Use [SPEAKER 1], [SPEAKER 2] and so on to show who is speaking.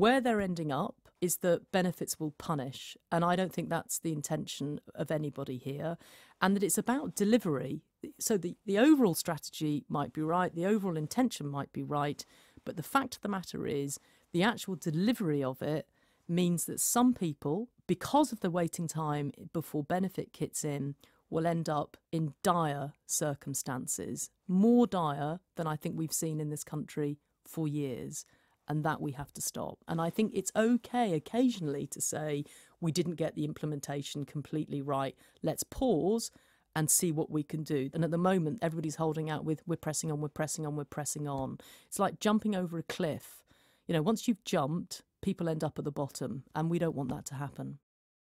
[SPEAKER 1] Where they're ending up is that benefits will punish. And I don't think that's the intention of anybody here. And that it's about delivery. So the, the overall strategy might be right, the overall intention might be right. But the fact of the matter is, the actual delivery of it means that some people, because of the waiting time before benefit kicks in, will end up in dire circumstances, more dire than I think we've seen in this country for years and that we have to stop. And I think it's okay occasionally to say we didn't get the implementation completely right. Let's pause and see what we can do. And at the moment, everybody's holding out with we're pressing on, we're pressing on, we're pressing on. It's like jumping over a cliff. You know, once you've jumped, people end up at the bottom, and we don't want that to happen.